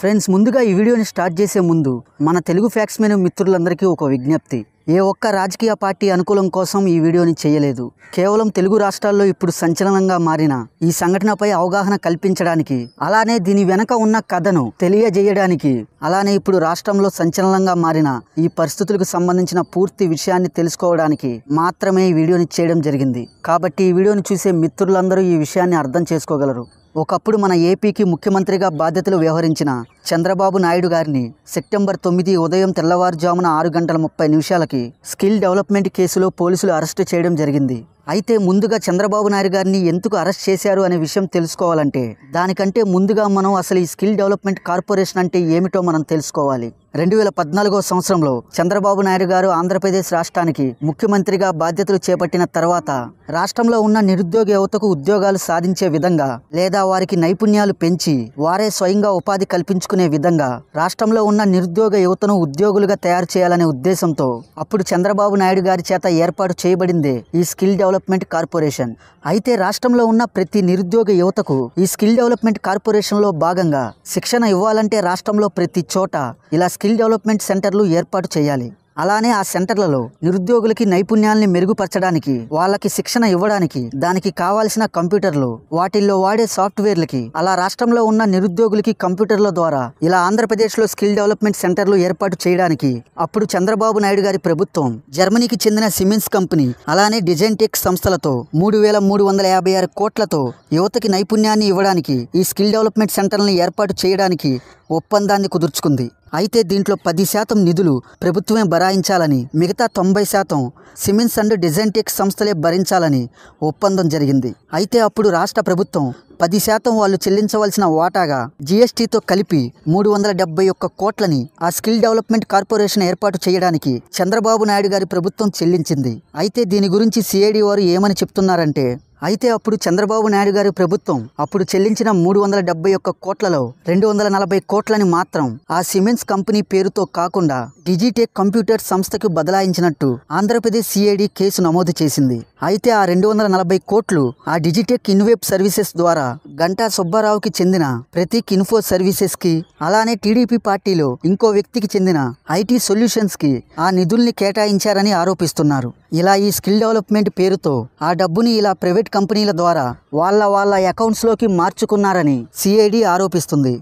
friends ముందుగా ఈ వీడియోని స్టార్ట్ చేసే ముందు మన తెలుగు ఫ్యాక్స్ మెను మిత్రులందరికీ ఒక విజ్ఞప్తి ఏ ఒక్క రాజకీయ పార్టీ అనుకూలం కోసం ఈ వీడియోని చేయలేదు కేవలం తెలుగు రాష్ట్రాల్లో ఇప్పుడు సంచలనంగా మారిన ఈ సంఘటనపై అవగాహన కల్పించడానికి అలానే దీని వెనక ఉన్న కథను తెలియజేయడానికి అలానే ఇప్పుడు రాష్ట్రంలో సంచలనంగా మారిన ఈ పరిస్థితులకు సంబంధించిన పూర్తి విషయాన్ని తెలుసుకోవడానికి మాత్రమే ఈ వీడియోని చేయడం జరిగింది కాబట్టి ఈ వీడియోని చూసే మిత్రులందరూ ఈ విషయాన్ని అర్థం చేసుకోగలరు ఒకప్పుడు మన ఏపీకి ముఖ్యమంత్రిగా బాధ్యతలు వ్యవహరించిన చంద్రబాబు నాయుడు గారిని సెప్టెంబర్ తొమ్మిది ఉదయం తెల్లవారుజామున ఆరు గంటల ముప్పై నిమిషాలకి స్కిల్ డెవలప్మెంట్ కేసులో పోలీసులు అరెస్టు చేయడం జరిగింది అయితే ముందుగా చంద్రబాబు నాయుడు గారిని ఎందుకు అరెస్ట్ చేశారు అనే విషయం తెలుసుకోవాలంటే దానికంటే ముందుగా మనం అసలు ఈ స్కిల్ డెవలప్మెంట్ కార్పొరేషన్ అంటే ఏమిటో మనం తెలుసుకోవాలి రెండు వేల పద్నాలుగో సంవత్సరంలో చంద్రబాబు నాయుడు గారు ఆంధ్రప్రదేశ్ రాష్ట్రానికి ముఖ్యమంత్రిగా బాధ్యతలు చేపట్టిన తర్వాత రాష్ట్రంలో ఉన్న నిరుద్యోగ యువతకు ఉద్యోగాలు సాధించే విధంగా లేదా వారికి నైపుణ్యాలు పెంచి వారే స్వయంగా ఉపాధి కల్పించుకునే చేసుకునే విధంగా రాష్ట్రంలో ఉన్న నిరుద్యోగ యువతను ఉద్యోగులుగా తయారు చేయాలనే ఉద్దేశంతో అప్పుడు చంద్రబాబు నాయుడు గారి చేత ఏర్పాటు చేయబడింది ఈ స్కిల్ డెవలప్మెంట్ కార్పొరేషన్ అయితే రాష్ట్రంలో ఉన్న ప్రతి నిరుద్యోగ యువతకు ఈ స్కిల్ డెవలప్మెంట్ కార్పొరేషన్లో భాగంగా శిక్షణ ఇవ్వాలంటే రాష్ట్రంలో ప్రతి చోట ఇలా స్కిల్ డెవలప్మెంట్ సెంటర్లు ఏర్పాటు చేయాలి అలానే ఆ సెంటర్లలో నిరుద్యోగులకి నైపుణ్యాల్ని మెరుగుపరచడానికి వాళ్ళకి శిక్షణ ఇవ్వడానికి దానికి కావాల్సిన కంప్యూటర్లు వాటిల్లో వాడే సాఫ్ట్వేర్లకి అలా రాష్ట్రంలో ఉన్న నిరుద్యోగులకి కంప్యూటర్ల ద్వారా ఇలా ఆంధ్రప్రదేశ్లో స్కిల్ డెవలప్మెంట్ సెంటర్లు ఏర్పాటు చేయడానికి అప్పుడు చంద్రబాబు నాయుడు గారి ప్రభుత్వం జర్మనీకి చెందిన సిమెన్స్ కంపెనీ అలానే డిజైన్ టెక్ సంస్థలతో మూడు వేల మూడు వందల యాభై ఆరు కోట్లతో యువతకి నైపుణ్యాన్ని ఇవ్వడానికి ఈ స్కిల్ డెవలప్మెంట్ సెంటర్ని ఏర్పాటు చేయడానికి ఒప్పందాన్ని కుదుర్చుకుంది అయితే దీంట్లో పది శాతం నిధులు ప్రభుత్వమే భరాయించాలని మిగతా తొంభై శాతం సిమెంట్స్ అండ్ డిజైన్టెక్ సంస్థలే భరించాలని ఒప్పందం జరిగింది అయితే అప్పుడు రాష్ట్ర ప్రభుత్వం పది శాతం వాళ్ళు చెల్లించవలసిన వాటాగా జీఎస్టీతో కలిపి మూడు వందల డెబ్బై ఒక్క కోట్లని ఆ స్కిల్ డెవలప్మెంట్ కార్పొరేషన్ ఏర్పాటు చేయడానికి చంద్రబాబు నాయుడు గారి ప్రభుత్వం చెల్లించింది అయితే దీని గురించి సిఐడి వారు ఏమని చెప్తున్నారంటే అయితే అప్పుడు చంద్రబాబు నాయుడు గారి ప్రభుత్వం అప్పుడు చెల్లించిన మూడు వందల డెబ్బై ఒక్క కోట్లలో రెండు వందల నలభై కోట్లని మాత్రం ఆ సిమెంట్స్ కంపెనీ పేరుతో కాకుండా డిజిటెక్ కంప్యూటర్ సంస్థకు బదలాయించినట్టు ఆంధ్రప్రదేశ్ సిఐడి కేసు నమోదు చేసింది అయితే ఆ రెండు వందల నలభై కోట్లు ఆ డిజిటెక్ ఇన్వేబ్ సర్వీసెస్ ద్వారా గంటా సుబ్బారావుకి చెందిన ప్రతీక్ ఇన్ఫో సర్వీసెస్కి అలానే టీడీపీ పార్టీలో ఇంకో వ్యక్తికి చెందిన ఐటీ సొల్యూషన్స్కి ఆ నిధుల్ని కేటాయించారని ఆరోపిస్తున్నారు ఇలా ఈ స్కిల్ డెవలప్మెంట్ పేరుతో ఆ డబ్బుని ఇలా ప్రైవేట్ కంపెనీల ద్వారా వాళ్ళ వాళ్ళ అకౌంట్స్లోకి మార్చుకున్నారని సిఐడి ఆరోపిస్తుంది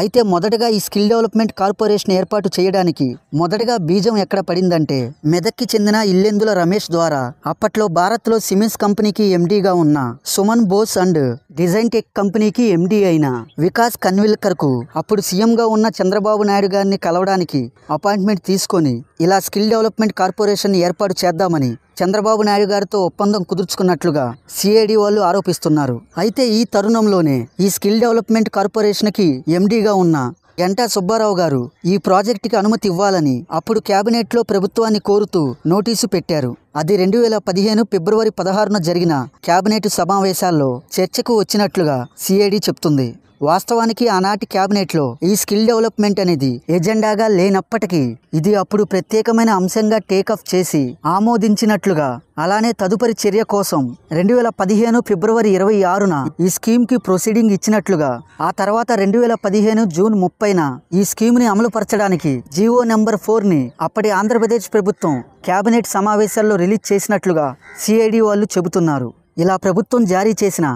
అయితే మొదటగా ఈ స్కిల్ డెవలప్మెంట్ కార్పొరేషన్ ఏర్పాటు చేయడానికి మొదటగా బీజం ఎక్కడ పడిందంటే మెదక్కి చెందిన ఇల్లెందుల రమేష్ ద్వారా అప్పట్లో భారత్లో సిమెన్స్ కంపెనీకి ఎండీగా ఉన్న Suman Bose and design tech కంపెనీకి ఎండీ అయిన వికాస్ కన్విల్కర్ కు అప్పుడు సీఎంగా ఉన్న చంద్రబాబు నాయుడు గారిని కలవడానికి అపాయింట్మెంట్ తీసుకొని ఇలా స్కిల్ డెవలప్మెంట్ కార్పొరేషన్ ఏర్పాటు చేద్దామని చంద్రబాబు నాయుడు గారితో ఒప్పందం కుదుర్చుకున్నట్లుగా సిఐడి వాళ్ళు ఆరోపిస్తున్నారు అయితే ఈ తరుణంలోనే ఈ స్కిల్ డెవలప్మెంట్ కార్పొరేషన్కి ఎండీ మంత్రిగా ఉన్న ఎంటా సుబ్బారావు గారు ఈ ప్రాజెక్టుకి అనుమతి ఇవ్వాలని అప్పుడు కేబినెట్లో ప్రభుత్వాన్ని కోరుతూ నోటీసు పెట్టారు అది రెండు వేల పదిహేను ఫిబ్రవరి పదహారున జరిగిన కేబినెట్ సమావేశాల్లో చర్చకు వచ్చినట్లుగా సిఐడి చెప్తుంది వాస్తవానికి ఆనాటి క్యాబినెట్లో ఈ స్కిల్ డెవలప్మెంట్ అనేది ఎజెండాగా లేనప్పటికీ ఇది అప్పుడు ప్రత్యేకమైన అంశంగా టేకఫ్ చేసి ఆమోదించినట్లుగా అలానే తదుపరి చర్య కోసం రెండు వేల పదిహేను ఫిబ్రవరి ఇరవై ఆరున ఈ స్కీమ్కి ప్రొసీడింగ్ ఇచ్చినట్లుగా ఆ తర్వాత రెండు వేల పదిహేను జూన్ ముప్పైన ఈ స్కీమ్ని అమలుపరచడానికి జీవో నెంబర్ ఫోర్ని అప్పటి ఆంధ్రప్రదేశ్ ప్రభుత్వం కేబినెట్ సమావేశాల్లో రిలీజ్ చేసినట్లుగా సిఐడి వాళ్ళు చెబుతున్నారు ఇలా ప్రభుత్వం జారీ చేసిన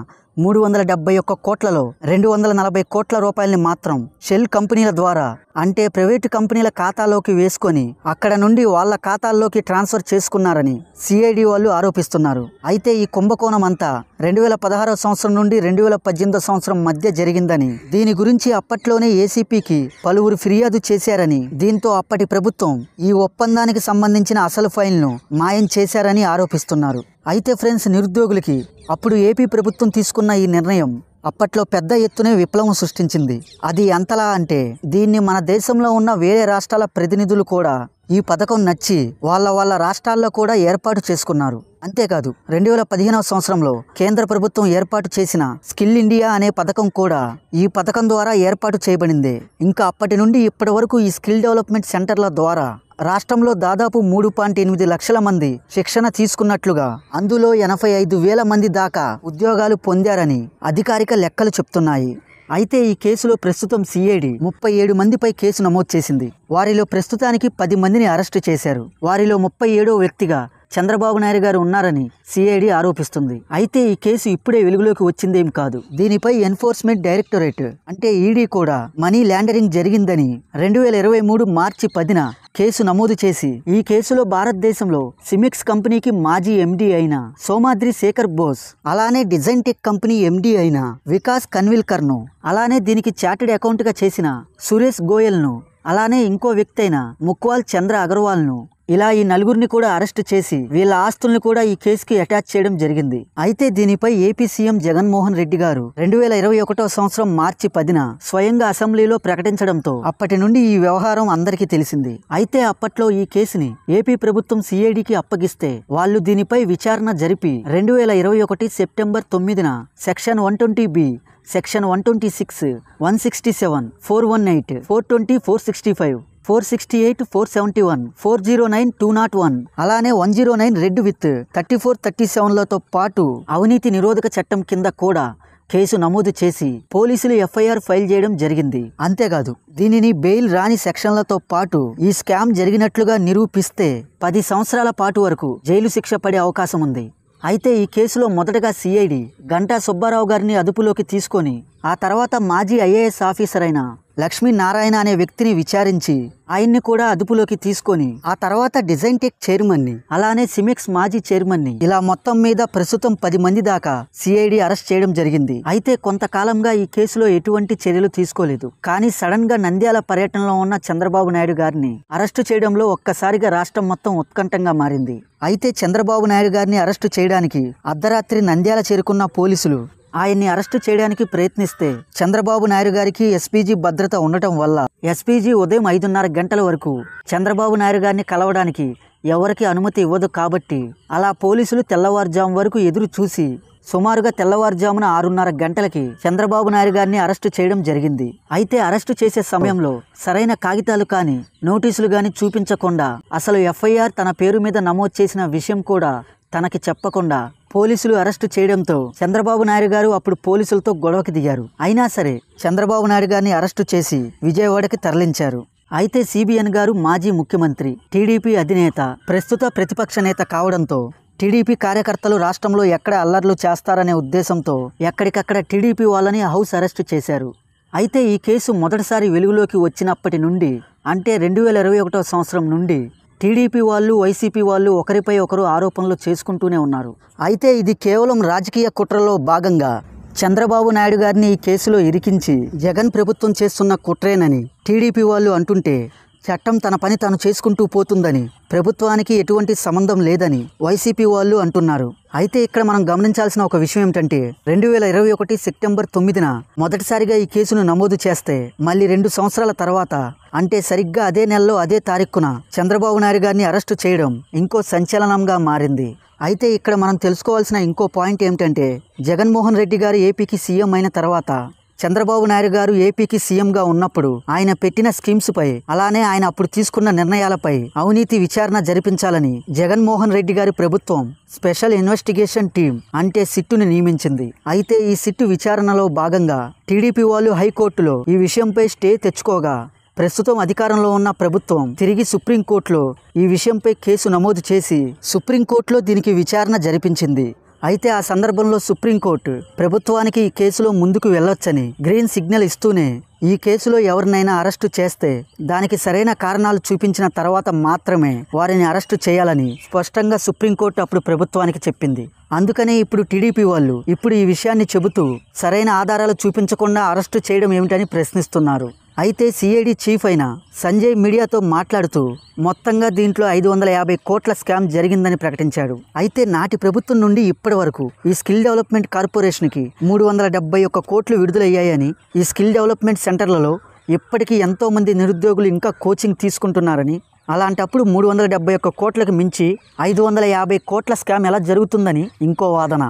మూడు వందల డెబ్బై ఒక్క కోట్లలో రెండు వందల నలభై కోట్ల రూపాయలని మాత్రం షెల్ కంపెనీల ద్వారా అంటే ప్రైవేటు కంపెనీల ఖాతాలోకి వేసుకొని అక్కడ నుండి వాళ్ళ ఖాతాల్లోకి ట్రాన్స్ఫర్ చేసుకున్నారని సిఐడి వాళ్ళు ఆరోపిస్తున్నారు అయితే ఈ కుంభకోణం అంతా రెండు వేల పదహారో సంవత్సరం నుండి రెండు వేల పద్దెనిమిదో సంవత్సరం మధ్య జరిగిందని దీని గురించి అప్పట్లోనే ఏసీపీకి పలువురు ఫిర్యాదు చేశారని దీంతో అప్పటి ప్రభుత్వం ఈ ఒప్పందానికి సంబంధించిన అసలు ఫైల్ను మాయం చేశారని ఆరోపిస్తున్నారు అయితే ఫ్రెండ్స్ నిరుద్యోగులకి అప్పుడు ఏపీ ప్రభుత్వం తీసుకున్న ఈ నిర్ణయం అప్పట్లో పెద్ద ఎత్తున విప్లవం సృష్టించింది అది ఎంతలా అంటే దీన్ని మన దేశంలో ఉన్న వేరే రాష్ట్రాల ప్రతినిధులు కూడా ఈ పథకం నచ్చి వాళ్ళ వాళ్ళ రాష్ట్రాల్లో కూడా ఏర్పాటు చేసుకున్నారు అంతేకాదు రెండు వేల పదిహేనవ సంవత్సరంలో కేంద్ర ప్రభుత్వం ఏర్పాటు చేసిన స్కిల్ ఇండియా అనే పథకం కూడా ఈ పథకం ద్వారా ఏర్పాటు చేయబడింది ఇంకా అప్పటి నుండి ఇప్పటి వరకు ఈ స్కిల్ డెవలప్మెంట్ సెంటర్ల ద్వారా రాష్ట్రంలో దాదాపు మూడు పాయింట్ ఎనిమిది లక్షల మంది శిక్షణ తీసుకున్నట్లుగా అందులో ఎనభై ఐదు వేల మంది దాకా ఉద్యోగాలు పొందారని అధికారిక లెక్కలు చెప్తున్నాయి అయితే ఈ కేసులో ప్రస్తుతం సిఐడి ముప్పై ఏడు మందిపై కేసు నమోదు చేసింది వారిలో ప్రస్తుతానికి పది మందిని అరెస్టు చేశారు వారిలో ముప్పై ఏడో వ్యక్తిగా చంద్రబాబు నాయుడు గారు ఉన్నారని సిఐడి ఆరోపిస్తుంది అయితే ఈ కేసు ఇప్పుడే వెలుగులోకి వచ్చిందేం కాదు దీనిపై ఎన్ఫోర్స్మెంట్ డైరెక్టరేట్ అంటే ఈడీ కూడా మనీ ల్యాండరింగ్ జరిగిందని రెండు వేల ఇరవై మూడు మార్చి పదిన కేసు నమోదు చేసి ఈ కేసులో భారతదేశంలో సిమిక్స్ కంపెనీకి మాజీ ఎండీ అయిన సోమాద్రి శేఖర్ బోస్ అలానే డిజైన్ టెక్ కంపెనీ ఎండీ అయిన వికాస్ కన్విల్కర్ ను అలానే దీనికి చార్టెడ్ అకౌంట్ గా చేసిన సురేష్ గోయల్ ను అలానే ఇంకో వ్యక్తి అయిన ముక్వాల్ చంద్ర అగర్వాల్ ను ఇలా ఈ నలుగురిని కూడా అరెస్ట్ చేసి వీళ్ళ ఆస్తుల్ని కూడా ఈ కేసుకి అటాచ్ చేయడం జరిగింది అయితే దీనిపై ఏపీ సీఎం జగన్మోహన్ రెడ్డి గారు రెండు వేల ఇరవై ఒకటో సంవత్సరం మార్చి పదిన స్వయంగా అసెంబ్లీలో ప్రకటించడంతో అప్పటి నుండి ఈ వ్యవహారం అందరికీ తెలిసింది అయితే అప్పట్లో ఈ కేసుని ఏపీ ప్రభుత్వం సిఐడికి అప్పగిస్తే వాళ్ళు దీనిపై విచారణ జరిపి రెండు వేల ఇరవై ఒకటి సెప్టెంబర్ తొమ్మిదిన section one twenty B section one twenty six one sixty seven four one eight four twenty four sixty five four sixty eight four seventy one four zero nine two naught one అలానే one zero nine read with thirty four thirty సెవెన్లతో పాటు అవినీతి నిరోధక చట్టం కింద కూడా case నమోదు చేసి పోలీసులు ఎఫ్ఐఆర్ ఫైల్ చేయడం జరిగింది అంతేకాదు దీనిని బెయిల్ రాని సెక్షన్లతో పాటు ఈ స్కామ్ జరిగినట్లుగా నిరూపిస్తే పది సంవత్సరాల పాటు వరకు జైలు శిక్ష పడే అవకాశం ఉంది అయితే ఈ కేసులో మొదటగా సిఐడి గంటా సుబ్బారావు గారిని అదుపులోకి తీసుకొని ఆ తర్వాత మాజీ ఐఏఎస్ ఆఫీసర్ అయిన లక్ష్మీనారాయణ అనే వ్యక్తిని విచారించి ఆయన్ని కూడా అదుపులోకి తీసుకొని ఆ తర్వాత డిజైన్ టెక్ చైర్మన్ ని అలానే సిమిక్స్ మాజీ చైర్మన్ ని ఇలా మొత్తం మీద ప్రస్తుతం పది మంది దాకా సిఐడి అరెస్ట్ చేయడం జరిగింది అయితే కొంతకాలంగా ఈ కేసులో ఎటువంటి చర్యలు తీసుకోలేదు కానీ సడన్ గా నంద్యాల పర్యటనలో ఉన్న చంద్రబాబు నాయుడు గారిని అరెస్టు చేయడంలో ఒక్కసారిగా రాష్ట్రం మొత్తం ఉత్కంఠంగా మారింది అయితే చంద్రబాబు నాయుడు గారిని అరెస్టు చేయడానికి అర్ధరాత్రి నంద్యాల చేరుకున్న పోలీసులు ఆయన్ని అరెస్టు చేయడానికి ప్రయత్నిస్తే చంద్రబాబు నాయుడు గారికి ఎస్పీజీ భద్రత ఉండటం వల్ల ఎస్పీజీ ఉదయం ఐదున్నర గంటల వరకు చంద్రబాబు నాయుడు గారిని కలవడానికి ఎవరికి అనుమతి ఇవ్వదు కాబట్టి అలా పోలీసులు తెల్లవారుజాము వరకు ఎదురు చూసి సుమారుగా తెల్లవారుజామున ఆరున్నర గంటలకి చంద్రబాబు నాయుడు గారిని అరెస్టు చేయడం జరిగింది అయితే అరెస్టు చేసే సమయంలో సరైన కాగితాలు కానీ నోటీసులు కానీ చూపించకుండా అసలు ఎఫ్ఐఆర్ తన పేరు మీద నమోదు చేసిన విషయం కూడా తనకి చెప్పకుండా పోలీసులు అరెస్టు చేయడంతో చంద్రబాబు నాయుడు గారు అప్పుడు పోలీసులతో గొడవకి దిగారు అయినా సరే చంద్రబాబు నాయుడు గారిని అరెస్టు చేసి విజయవాడకి తరలించారు అయితే సిబిఎన్ గారు మాజీ ముఖ్యమంత్రి టీడీపీ అధినేత ప్రస్తుత ప్రతిపక్ష నేత కావడంతో టీడీపీ కార్యకర్తలు రాష్ట్రంలో ఎక్కడ అల్లర్లు చేస్తారనే ఉద్దేశంతో ఎక్కడికక్కడ టీడీపీ వాళ్ళని హౌస్ అరెస్టు చేశారు అయితే ఈ కేసు మొదటిసారి వెలుగులోకి వచ్చినప్పటి నుండి అంటే రెండు వేల ఇరవై ఒకటో సంవత్సరం నుండి టీడీపీ వాళ్ళు వైసీపీ వాళ్ళు ఒకరిపై ఒకరు ఆరోపణలు చేసుకుంటూనే ఉన్నారు అయితే ఇది కేవలం రాజకీయ కుట్రలో భాగంగా చంద్రబాబు నాయుడు గారిని ఈ కేసులో ఇరికించి జగన్ ప్రభుత్వం చేస్తున్న కుట్రేనని టీడీపీ వాళ్ళు అంటుంటే చట్టం తన పని తాను చేసుకుంటూ పోతుందని ప్రభుత్వానికి ఎటువంటి సంబంధం లేదని వైసీపీ వాళ్ళు అంటున్నారు అయితే ఇక్కడ మనం గమనించాల్సిన ఒక విషయం ఏమిటంటే రెండు వేల ఇరవై ఒకటి సెప్టెంబర్ తొమ్మిదిన మొదటిసారిగా ఈ కేసును నమోదు చేస్తే మళ్ళీ రెండు సంవత్సరాల తర్వాత అంటే సరిగ్గా అదే నెలలో అదే తారీఖున చంద్రబాబు నాయుడు గారిని అరెస్టు చేయడం ఇంకో సంచలనంగా మారింది అయితే ఇక్కడ మనం తెలుసుకోవాల్సిన ఇంకో పాయింట్ ఏమిటంటే జగన్మోహన్ రెడ్డి గారు ఏపీకి సీఎం అయిన తర్వాత చంద్రబాబు నాయుడు గారు ఏపీకి సీఎంగా ఉన్నప్పుడు ఆయన పెట్టిన స్కీమ్స్ పై అలానే ఆయన అప్పుడు తీసుకున్న నిర్ణయాలపై అవినీతి విచారణ జరిపించాలని జగన్మోహన్ రెడ్డి గారి ప్రభుత్వం స్పెషల్ ఇన్వెస్టిగేషన్ టీం అంటే సిట్టుని నియమించింది అయితే ఈ సిట్టు విచారణలో భాగంగా టీడీపీ వాళ్ళు హైకోర్టులో ఈ విషయంపై స్టే తెచ్చుకోగా ప్రస్తుతం అధికారంలో ఉన్న ప్రభుత్వం తిరిగి సుప్రీంకోర్టులో ఈ విషయంపై కేసు నమోదు చేసి సుప్రీంకోర్టులో దీనికి విచారణ జరిపించింది అయితే ఆ సందర్భంలో సుప్రీంకోర్టు ప్రభుత్వానికి ఈ కేసులో ముందుకు వెళ్ళొచ్చని గ్రీన్ సిగ్నల్ ఇస్తూనే ఈ కేసులో ఎవరినైనా అరెస్టు చేస్తే దానికి సరైన కారణాలు చూపించిన తర్వాత మాత్రమే వారిని అరెస్టు చేయాలని స్పష్టంగా సుప్రీంకోర్టు అప్పుడు ప్రభుత్వానికి చెప్పింది అందుకనే ఇప్పుడు టీడీపీ వాళ్ళు ఇప్పుడు ఈ విషయాన్ని చెబుతూ సరైన ఆధారాలు చూపించకుండా అరెస్టు చేయడం ఏమిటని ప్రశ్నిస్తున్నారు అయితే సిఐడి చీఫ్ అయిన సంజయ్ మీడియాతో మాట్లాడుతూ మొత్తంగా దీంట్లో ఐదు వందల యాభై కోట్ల స్కామ్ జరిగిందని ప్రకటించాడు అయితే నాటి ప్రభుత్వం నుండి ఇప్పటి వరకు ఈ స్కిల్ డెవలప్మెంట్ కార్పొరేషన్కి మూడు వందల డెబ్బై ఒక్క కోట్లు విడుదలయ్యాయని ఈ స్కిల్ డెవలప్మెంట్ సెంటర్లలో ఇప్పటికీ ఎంతోమంది నిరుద్యోగులు ఇంకా కోచింగ్ తీసుకుంటున్నారని అలాంటప్పుడు మూడు వందల డెబ్బై ఒక్క కోట్లకు మించి ఐదు వందల యాభై కోట్ల స్కామ్ ఎలా జరుగుతుందని ఇంకో వాదన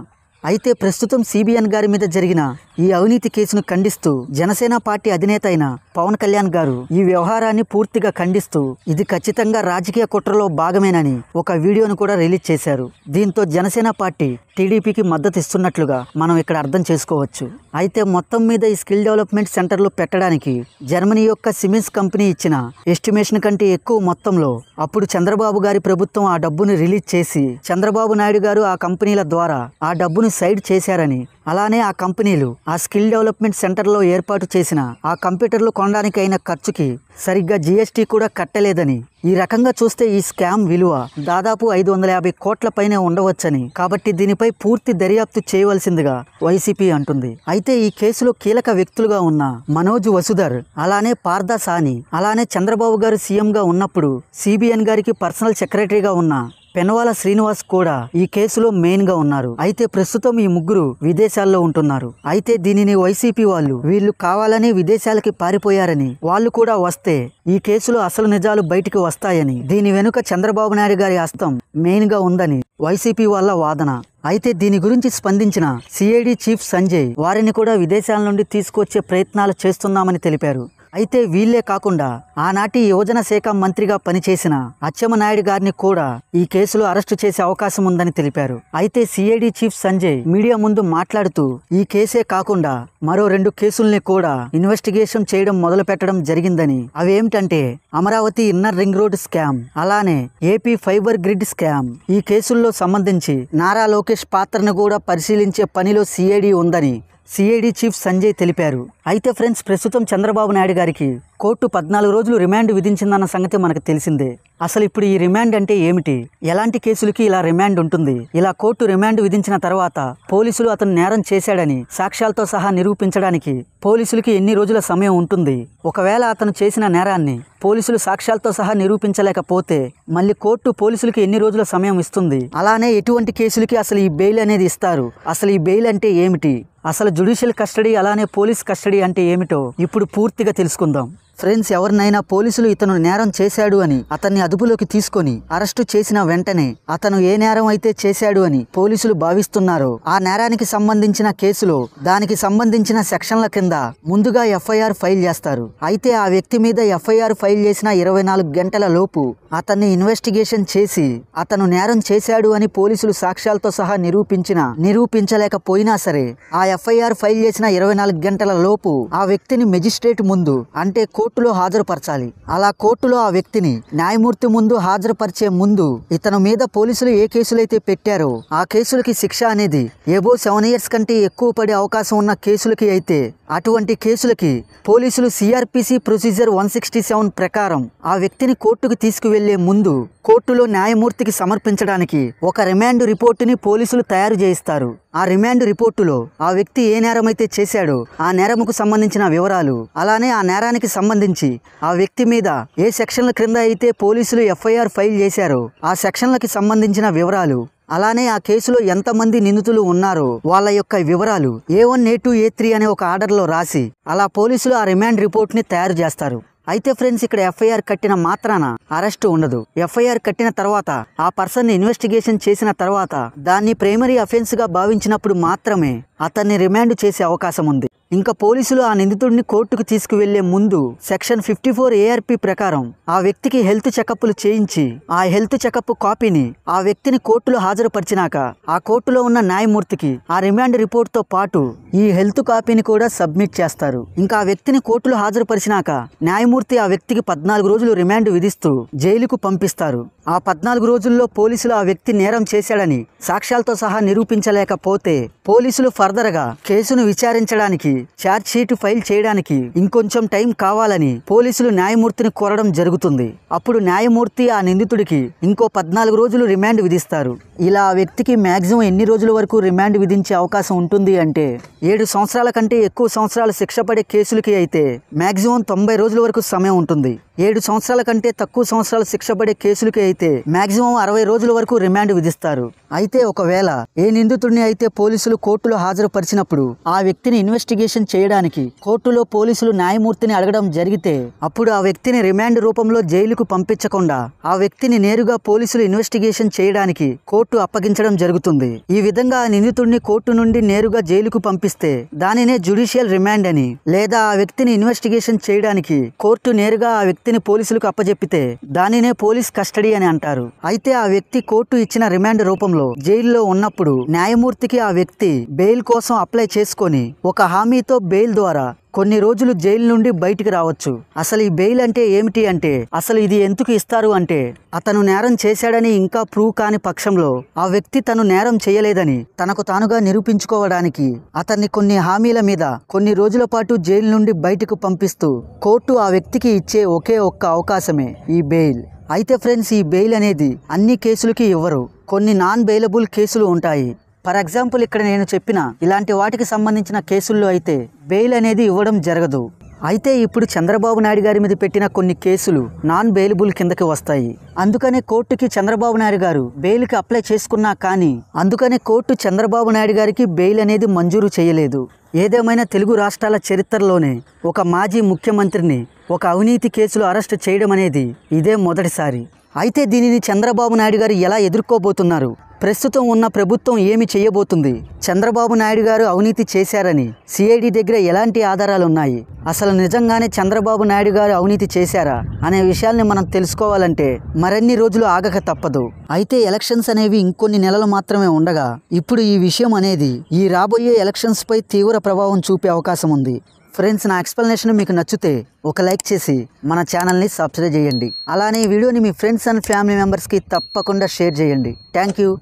అయితే ప్రస్తుతం సిబిఎన్ గారి మీద జరిగిన ఈ అవినీతి కేసును ఖండిస్తూ జనసేన పార్టీ అధినేత అయిన పవన్ కళ్యాణ్ గారు ఈ వ్యవహారాన్ని పూర్తిగా ఖండిస్తూ ఇది ఖచ్చితంగా రాజకీయ కుట్రలో భాగమేనని ఒక వీడియోను కూడా రిలీజ్ చేశారు దీంతో జనసేన పార్టీ టీడీపీకి మద్దతు ఇస్తున్నట్లుగా మనం ఇక్కడ అర్థం చేసుకోవచ్చు అయితే మొత్తం మీద ఈ స్కిల్ డెవలప్మెంట్ సెంటర్లు పెట్టడానికి జర్మనీ యొక్క సిమెన్స్ కంపెనీ ఇచ్చిన ఎస్టిమేషన్ కంటే ఎక్కువ మొత్తంలో అప్పుడు చంద్రబాబు గారి ప్రభుత్వం ఆ డబ్బును రిలీజ్ చేసి చంద్రబాబు నాయుడు గారు ఆ కంపెనీల ద్వారా ఆ డబ్బును సైడ్ చేశారని అలానే ఆ కంపెనీలు ఆ స్కిల్ డెవలప్మెంట్ సెంటర్లో ఏర్పాటు చేసిన ఆ కంప్యూటర్లు కొనడానికి అయిన ఖర్చుకి సరిగ్గా జీఎస్టీ కూడా కట్టలేదని ఈ రకంగా చూస్తే ఈ స్కామ్ విలువ దాదాపు ఐదు వందల యాభై కోట్ల పైనే ఉండవచ్చని కాబట్టి దీనిపై పూర్తి దర్యాప్తు చేయవలసిందిగా వైసీపీ అంటుంది అయితే ఈ కేసులో కీలక వ్యక్తులుగా ఉన్న మనోజ్ వసుధర్ అలానే పార్థ సాని అలానే చంద్రబాబు గారు సీఎంగా ఉన్నప్పుడు సిబిఎన్ గారికి పర్సనల్ సెక్రటరీగా ఉన్న పెనవాల శ్రీనివాస్ కూడా ఈ కేసులో మెయిన్ గా ఉన్నారు అయితే ప్రస్తుతం ఈ ముగ్గురు విదేశాల్లో ఉంటున్నారు అయితే దీనిని వైసీపీ వాళ్ళు వీళ్ళు కావాలని విదేశాలకి పారిపోయారని వాళ్ళు కూడా వస్తే ఈ కేసులో అసలు నిజాలు బయటికి వస్తాయని దీని వెనుక చంద్రబాబు నాయుడు గారి హస్తం మెయిన్ గా ఉందని వైసీపీ వాళ్ళ వాదన అయితే దీని గురించి స్పందించిన సిఐడి చీఫ్ సంజయ్ వారిని కూడా విదేశాల నుండి తీసుకొచ్చే ప్రయత్నాలు చేస్తున్నామని తెలిపారు అయితే వీళ్లే కాకుండా ఆనాటి యువజన శాఖ మంత్రిగా పనిచేసిన అచ్చెమనాయుడు గారిని కూడా ఈ కేసులో అరెస్టు చేసే అవకాశం ఉందని తెలిపారు అయితే సిఐడి చీఫ్ సంజయ్ మీడియా ముందు మాట్లాడుతూ ఈ కేసే కాకుండా మరో రెండు కేసుల్ని కూడా ఇన్వెస్టిగేషన్ చేయడం మొదలు పెట్టడం జరిగిందని అవేమిటంటే Amaravati inner ring road scam అలానే ఏపీ ఫైబర్ గ్రిడ్ స్కామ్ ఈ కేసుల్లో సంబంధించి నారా లోకేష్ పాత్రను కూడా పరిశీలించే పనిలో సిఐడి ఉందని సిఐడి చీఫ్ సంజయ్ తెలిపారు అయితే ఫ్రెండ్స్ ప్రస్తుతం చంద్రబాబు నాయుడు గారికి కోర్టు పద్నాలుగు రోజులు రిమాండ్ విధించిందన్న సంగతి మనకు తెలిసిందే అసలు ఇప్పుడు ఈ రిమాండ్ అంటే ఏమిటి ఎలాంటి కేసులకి ఇలా రిమాండ్ ఉంటుంది ఇలా కోర్టు రిమాండ్ విధించిన తర్వాత పోలీసులు అతను నేరం చేశాడని సాక్ష్యాలతో సహా నిరూపించడానికి పోలీసులకి ఎన్ని రోజుల సమయం ఉంటుంది ఒకవేళ అతను చేసిన నేరాన్ని పోలీసులు సాక్ష్యాలతో సహా నిరూపించలేకపోతే మళ్ళీ కోర్టు పోలీసులకి ఎన్ని రోజుల సమయం ఇస్తుంది అలానే ఎటువంటి కేసులకి అసలు ఈ బెయిల్ అనేది ఇస్తారు అసలు ఈ బెయిల్ అంటే ఏమిటి అసలు జుడిషియల్ కస్టడీ అలానే పోలీస్ కస్టడీ అంటే ఏమిటో ఇప్పుడు పూర్తిగా తెలుసుకుందాం ఫ్రెండ్స్ ఎవరినైనా పోలీసులు ఇతను నేరం చేశాడు అని అతన్ని అదుపులోకి తీసుకొని అరెస్టు చేసిన వెంటనే అతను ఏ నేరం అయితే చేశాడు అని పోలీసులు భావిస్తున్నారో ఆ నేరానికి సంబంధించిన కేసులో దానికి సంబంధించిన సెక్షన్ల కింద ముందుగా ఎఫ్ఐఆర్ ఫైల్ చేస్తారు అయితే ఆ వ్యక్తి మీద ఎఫ్ఐఆర్ ఫైల్ చేసిన ఇరవై నాలుగు గంటల లోపు అతన్ని ఇన్వెస్టిగేషన్ చేసి అతను నేరం చేశాడు అని పోలీసులు సాక్ష్యాలతో సహా నిరూపించిన నిరూపించలేకపోయినా సరే ఆ ఎఫ్ఐఆర్ ఫైల్ చేసిన ఇరవై నాలుగు గంటల లోపు ఆ వ్యక్తిని మెజిస్ట్రేట్ ముందు అంటే కోర్టులో హాజరుపరచాలి అలా కోర్టులో ఆ వ్యక్తిని న్యాయమూర్తి ముందు హాజరుపరిచే ముందు ఇతను మీద పోలీసులు ఏ కేసులైతే పెట్టారో ఆ కేసులకి శిక్ష అనేది ఏబో సెవెన్ ఇయర్స్ కంటే ఎక్కువ పడే అవకాశం ఉన్న కేసులకి అయితే అటువంటి కేసులకి పోలీసులు CRPC procedure one sixty seven ప్రకారం ఆ వ్యక్తిని కోర్టుకు తీసుకువెళ్లే ముందు కోర్టులో న్యాయమూర్తికి సమర్పించడానికి ఒక రిమాండ్ రిపోర్టుని పోలీసులు తయారు చేయిస్తారు ఆ రిమాండ్ రిపోర్టులో ఆ వ్యక్తి ఏ నేరమైతే చేశాడో ఆ నేరముకు సంబంధించిన వివరాలు అలానే ఆ నేరానికి సంబంధించి ఆ వ్యక్తి మీద ఏ సెక్షన్ల క్రింద అయితే పోలీసులు ఎఫ్ఐఆర్ ఫైల్ చేశారో ఆ సెక్షన్లకి సంబంధించిన వివరాలు అలానే ఆ కేసులో ఎంతమంది నిందితులు ఉన్నారో వాళ్ళ యొక్క వివరాలు A one A two A three అనే ఒక ఆర్డర్లో రాసి అలా పోలీసులు ఆ రిమాండ్ రిపోర్ట్ని తయారు చేస్తారు అయితే ఫ్రెండ్స్ ఇక్కడ ఎఫ్ఐఆర్ కట్టిన మాత్రాన అరెస్ట్ ఉండదు ఎఫ్ఐఆర్ కట్టిన తర్వాత ఆ పర్సన్ ఇన్వెస్టిగేషన్ చేసిన తర్వాత దాన్ని ప్రైమరీ అఫెన్స్ గా భావించినప్పుడు మాత్రమే అతన్ని రిమాండ్ చేసే అవకాశం ఉంది ఇంకా పోలీసులు ఆ నిందితుడిని కోర్టుకు తీసుకువెళ్లే ముందు సెక్షన్ ఫిఫ్టీ ఫోర్ ఏఆర్పి ప్రకారం ఆ వ్యక్తికి హెల్త్ చెకప్లు చేయించి ఆ హెల్త్ చెకప్ కాపీని ఆ వ్యక్తిని కోర్టులో హాజరుపరిచినాక ఆ కోర్టులో ఉన్న న్యాయమూర్తికి ఆ రిమాండ్ రిపోర్ట్తో పాటు ఈ హెల్త్ కాపీని కూడా సబ్మిట్ చేస్తారు ఇంకా ఆ వ్యక్తిని కోర్టులో హాజరుపరిచినాక న్యాయమూర్తి ఆ వ్యక్తికి పద్నాలుగు రోజులు రిమాండ్ విధిస్తూ జైలుకు పంపిస్తారు ఆ పద్నాలుగు రోజుల్లో పోలీసులు ఆ వ్యక్తి నేరం చేశాడని సాక్ష్యాలతో సహా నిరూపించలేకపోతే పోలీసులు ఫర్దర్గా కేసును విచారించడానికి ఛార్జ్ షీట్ ఫైల్ చేయడానికి ఇంకొంచెం టైం కావాలని పోలీసులు న్యాయమూర్తిని కోరడం జరుగుతుంది అప్పుడు న్యాయమూర్తి ఆ నిందితుడికి ఇంకో పద్నాలుగు రోజులు రిమాండ్ విధిస్తారు ఇలా ఆ వ్యక్తికి మ్యాక్సిమం ఎన్ని రోజుల వరకు రిమాండ్ విధించే అవకాశం ఉంటుంది అంటే ఏడు సంవత్సరాల కంటే ఎక్కువ సంవత్సరాలు శిక్ష పడే కేసులకి అయితే మ్యాక్సిమం తొంభై రోజుల వరకు సమయం ఉంటుంది ఏడు సంవత్సరాల కంటే తక్కువ సంవత్సరాలు శిక్ష పడే కేసులకి అయితే మాక్సిమం అరవై రోజుల వరకు రిమాండ్ విధిస్తారు అయితే ఒకవేళ ఏ నిందితుడిని అయితే పోలీసులు కోర్టులో హాజరుపరిచినప్పుడు ఆ వ్యక్తిని ఇన్వెస్టిగేషన్ చేయడానికి కోర్టులో పోలీసులు న్యాయమూర్తిని అడగడం జరిగితే అప్పుడు ఆ వ్యక్తిని రిమాండ్ రూపంలో జైలుకు పంపించకుండా ఆ వ్యక్తిని నేరుగా పోలీసులు ఇన్వెస్టిగేషన్ చేయడానికి కోర్టు అప్పగించడం జరుగుతుంది ఈ విధంగా ఆ నిందితుడిని కోర్టు నుండి నేరుగా జైలుకు పంపిస్తే దానినే జ్యుడిషియల్ రిమాండ్ అని లేదా ఆ వ్యక్తిని ఇన్వెస్టిగేషన్ చేయడానికి కోర్టు నేరుగా ఆ వ్యక్తి వ్యక్తిని పోలీసులకు అప్పజెప్పితే దానినే పోలీస్ కస్టడీ అని అంటారు అయితే ఆ వ్యక్తి కోర్టు ఇచ్చిన రిమాండ్ రూపంలో జైల్లో ఉన్నప్పుడు న్యాయమూర్తికి ఆ వ్యక్తి బెయిల్ కోసం అప్లై చేసుకొని ఒక హామీతో బెయిల్ ద్వారా కొన్ని రోజులు జైలు నుండి బయటికి రావచ్చు అసలు ఈ బెయిల్ అంటే ఏమిటి అంటే అసలు ఇది ఎందుకు ఇస్తారు అంటే అతను నేరం చేశాడని ఇంకా ప్రూవ్ కాని పక్షంలో ఆ వ్యక్తి తను నేరం చేయలేదని తనకు తానుగా నిరూపించుకోవడానికి అతన్ని కొన్ని హామీల మీద కొన్ని రోజుల పాటు జైలు నుండి బయటకు పంపిస్తూ కోర్టు ఆ వ్యక్తికి ఇచ్చే ఒకే ఒక్క అవకాశమే ఈ బెయిల్ అయితే ఫ్రెండ్స్ ఈ బెయిల్ అనేది అన్ని కేసులకి ఇవ్వరు కొన్ని నాన్ బెయిలబుల్ కేసులు ఉంటాయి ఫర్ ఎగ్జాంపుల్ ఇక్కడ నేను చెప్పిన ఇలాంటి వాటికి సంబంధించిన కేసుల్లో అయితే బెయిల్ అనేది ఇవ్వడం జరగదు అయితే ఇప్పుడు చంద్రబాబు నాయుడు గారి మీద పెట్టిన కొన్ని కేసులు నాన్ బెయిలబుల్ కిందకి వస్తాయి అందుకనే కోర్టుకి చంద్రబాబు నాయుడు గారు బెయిల్కి అప్లై చేసుకున్నా కానీ అందుకనే కోర్టు చంద్రబాబు నాయుడు గారికి బెయిల్ అనేది మంజూరు చేయలేదు ఏదేమైనా తెలుగు రాష్ట్రాల చరిత్రలోనే ఒక మాజీ ముఖ్యమంత్రిని ఒక అవినీతి కేసులో అరెస్ట్ చేయడం అనేది ఇదే మొదటిసారి అయితే దీనిని చంద్రబాబు నాయుడు గారు ఎలా ఎదుర్కోబోతున్నారు ప్రస్తుతం ఉన్న ప్రభుత్వం ఏమి చేయబోతుంది చంద్రబాబు నాయుడు గారు అవినీతి చేశారని సిఐడి దగ్గర ఎలాంటి ఆధారాలున్నాయి అసలు నిజంగానే చంద్రబాబు నాయుడు గారు అవినీతి చేశారా అనే విషయాల్ని మనం తెలుసుకోవాలంటే మరిన్ని రోజులు ఆగక తప్పదు అయితే ఎలక్షన్స్ అనేవి ఇంకొన్ని నెలలు మాత్రమే ఉండగా ఇప్పుడు ఈ విషయం అనేది ఈ రాబోయే ఎలక్షన్స్ పై తీవ్ర ప్రభావం చూపే అవకాశం ఉంది ఫ్రెండ్స్ నా ఎక్స్ప్లెనేషన్ మీకు నచ్చితే ఒక లైక్ చేసి మన ఛానల్ని సబ్స్క్రైబ్ చేయండి అలానే ఈ వీడియోని మీ ఫ్రెండ్స్ అండ్ ఫ్యామిలీ మెంబర్స్కి తప్పకుండా షేర్ చేయండి థ్యాంక్ యూ